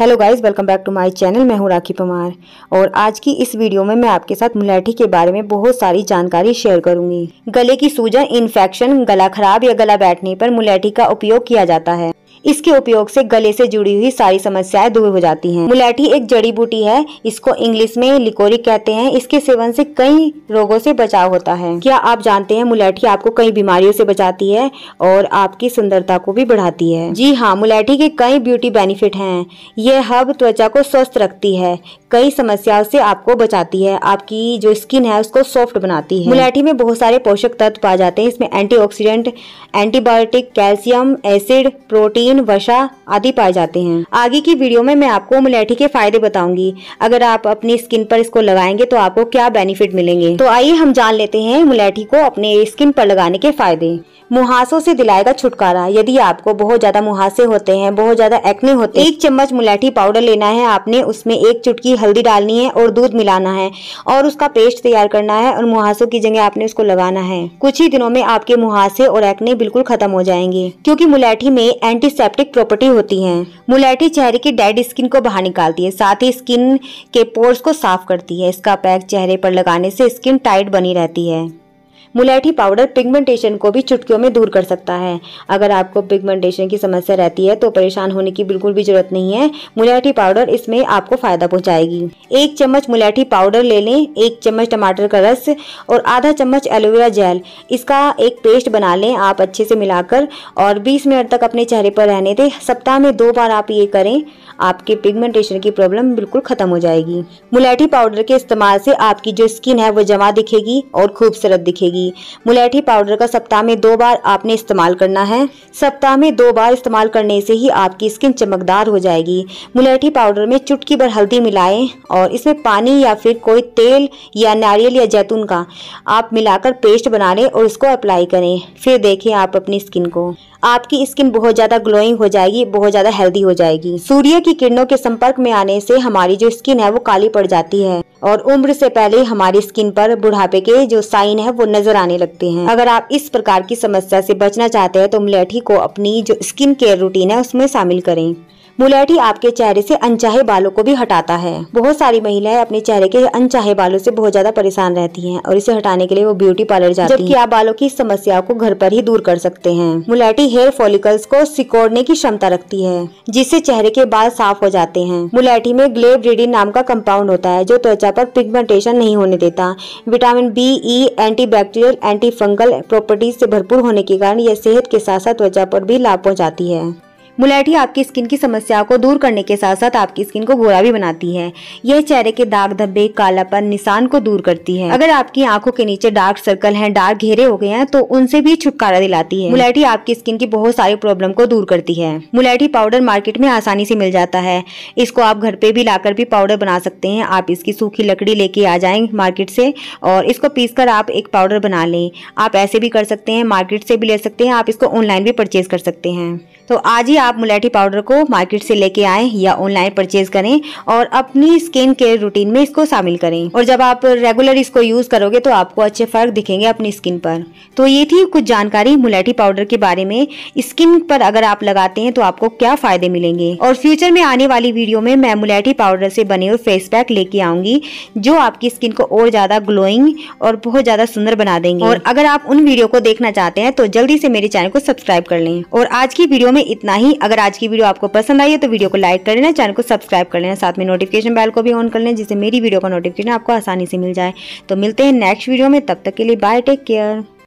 hello guys welcome back to my channel मैं हूं राखी पमार और आज की इस वीडियो में मैं आपके साथ मुलैठी के बारे में बहुत सारी जानकारी शेयर करूंगी गले की सूजन इन्फेक्शन गला खराब या गला बैठने पर मुलैठी का उपयोग किया जाता है इसके उपयोग से गले से जुड़ी हुई सारी समस्याएं दूर हो जाती हैं मुलाठी एक जड़ी बूटी है इसको इंग्लिश में लिकोरी कहते हैं इसके सेवन से कई रोगों से बचाव होता है क्या आप जानते हैं मुलाठी आपको कई बीमारियों से बचाती है और आपकी सुंदरता को भी बढ़ाती है जी हाँ मुलाठी के कई ब्यूटी बेनिफिट है यह हब त्वचा को स्वस्थ रखती है कई समस्याओं से आपको बचाती है आपकी जो स्किन है उसको सॉफ्ट बनाती है मुलाठी में बहुत सारे पोषक तत्व पाए जाते हैं इसमें antioxidant antibiotic calcium acid protein मीन वसा आदि पाए जाते हैं आगे की वीडियो में मैं आपको मुलेठी के फायदे बताऊंगी अगर आप अपनी स्किन पर इसको लगाएंगे तो आपको क्या बेनिफिट मिलेंगे तो आइए हम जान लेते हैं मुलेठी को अपने स्किन पर लगाने के फायदे मुहासों से दिलाएगा छुटकारा यदि आपको बहुत ज्यादा मुहासे होते हैं बहुत ज्यादा एक्ने होते हैं एक चम्मच मुलेठी पाउडर लेना है आपने उसमें एक चुटकी हल्दी डालनी है और दूध मिलाना है और उसका पेस्ट तैयार करना है और मुहासों की जगह आपने उसको लगाना है कुछ ही दिनों में आपके मुहासे और एक्ने बिल्कुल खत्म हो जाएंगे क्योंकि मुलेठी में एंटी एंटीसेप्टिक प्रॉपर्टी होती हैं मुलैटी चेहरे की डेड स्किन को बाहर निकालती है साथ ही स्किन के पोर्स को साफ करती है इसका पैक चेहरे पर लगाने से स्किन टाइट बनी रहती है मुलैठी पाउडर पिगमेंटेशन को भी चुटकियों में दूर कर सकता है अगर आपको पिगमेंटेशन की समस्या रहती है तो परेशान होने की बिल्कुल भी जरूरत नहीं है मुलैठी पाउडर इसमें आपको फायदा पहुंचाएगी एक चम्मच मुलैठी पाउडर ले लें एक चम्मच टमाटर का रस और आधा चम्मच एलोवेरा जेल इसका एक पेस्ट बना लें आप अच्छे से मिलाकर और बीस मिनट तक अपने चेहरे पर रहने दें सप्ताह में दो बार आप ये करें आपके पिगमेंटेशन की प्रॉब्लम बिल्कुल खत्म हो जाएगी मुलैठी पाउडर के इस्तेमाल से आपकी जो स्किन है वो जमा दिखेगी और खूबसूरत दिखेगी रहेगी मुलैठी पाउडर का सप्ताह में दो बार आपने इस्तेमाल करना है सप्ताह में दो बार इस्तेमाल करने से ही आपकी स्किन चमकदार हो जाएगी मुलैठी पाउडर में चुटकी भर हल्दी मिलाएं और इसमें पानी या फिर कोई तेल या नारियल या जैतून का आप मिलाकर पेस्ट बना लें और उसको अप्लाई करें फिर देखें आप अपनी स्किन को आपकी स्किन बहुत ज़्यादा ग्लोइंग हो जाएगी बहुत ज़्यादा हेल्दी हो जाएगी सूर्य की किरणों के संपर्क में आने से हमारी जो स्किन है वो काली पड़ जाती है और उम्र से पहले हमारी स्किन पर बुढ़ापे के जो साइन है वो नजर नजर आने लगते हैं अगर आप इस प्रकार की समस्या से बचना चाहते हैं तो मलेठी को अपनी जो स्किन केयर रूटीन है उसमें शामिल करें मुलैठी आपके चेहरे से अनचाहे बालों को भी हटाता है बहुत सारी महिलाएं अपने चेहरे के अनचाहे बालों से बहुत ज्यादा परेशान रहती हैं और इसे हटाने के लिए वो ब्यूटी पार्लर जाती हैं जबकि आप बालों की समस्याओं को घर पर ही दूर कर सकते हैं मुलैठी हेयर फॉलिकल्स को सिकोड़ने की क्षमता रखती है जिससे चेहरे के बाल साफ हो जाते हैं मुलैठी में ग्लेब्रिडिन नाम का कंपाउंड होता है जो त्वचा पर पिगमेंटेशन नहीं होने देता vitamin B E anti bacterial anti fungal properties से भरपूर होने के कारण यह सेहत के साथ साथ त्वचा पर भी लाभ पहुँचाती है मुलैठी आपकी स्किन की समस्या को दूर करने के साथ साथ आपकी स्किन को गोरा भी बनाती है यह चेहरे के दाग धब्बे कालापन निशान को दूर करती है अगर आपकी आंखों के नीचे डार्क सर्कल हैं डार्क घेरे हो गए हैं तो उनसे भी छुटकारा दिलाती है मुलैठी आपकी स्किन की बहुत सारी प्रॉब्लम को दूर करती है मुलैठी पाउडर मार्केट में आसानी से मिल जाता है इसको आप घर पे भी लाकर भी पाउडर बना सकते हैं आप इसकी सूखी लकड़ी लेके आ जाए मार्केट से और इसको पीस कर आप एक पाउडर बना लें आप ऐसे भी कर सकते हैं मार्केट से भी ले सकते हैं आप इसको ऑनलाइन भी परचेज कर सकते हैं तो आज ही आप मुलाठी पाउडर को मार्केट से लेके आए या ऑनलाइन परचेज करें और अपनी स्किन केयर रूटीन में इसको शामिल करें और जब आप रेगुलर इसको यूज करोगे तो आपको अच्छे फर्क दिखेंगे अपनी स्किन पर तो ये थी कुछ जानकारी मुलाठी पाउडर के बारे में स्किन पर अगर आप लगाते हैं तो आपको क्या फायदे मिलेंगे और फ्यूचर में आने वाली वीडियो में मैं मुलाठी पाउडर से बने हुए फेस पैक लेके आऊंगी जो आपकी स्किन को और ज्यादा ग्लोइंग और बहुत ज्यादा सुंदर बना देंगे और अगर आप उन वीडियो को देखना चाहते हैं तो जल्दी से मेरे चैनल को सब्सक्राइब कर लें और आज की वीडियो में में इतना ही अगर आज की वीडियो आपको पसंद आई है तो वीडियो को लाइक कर लेना चैनल को सब्सक्राइब कर लेना साथ में नोटिफिकेशन बेल को भी ऑन कर लेना जिससे मेरी वीडियो का नोटिफिकेशन आपको आसानी से मिल जाए तो मिलते हैं नेक्स्ट वीडियो में तब तक के लिए बाय टेक केयर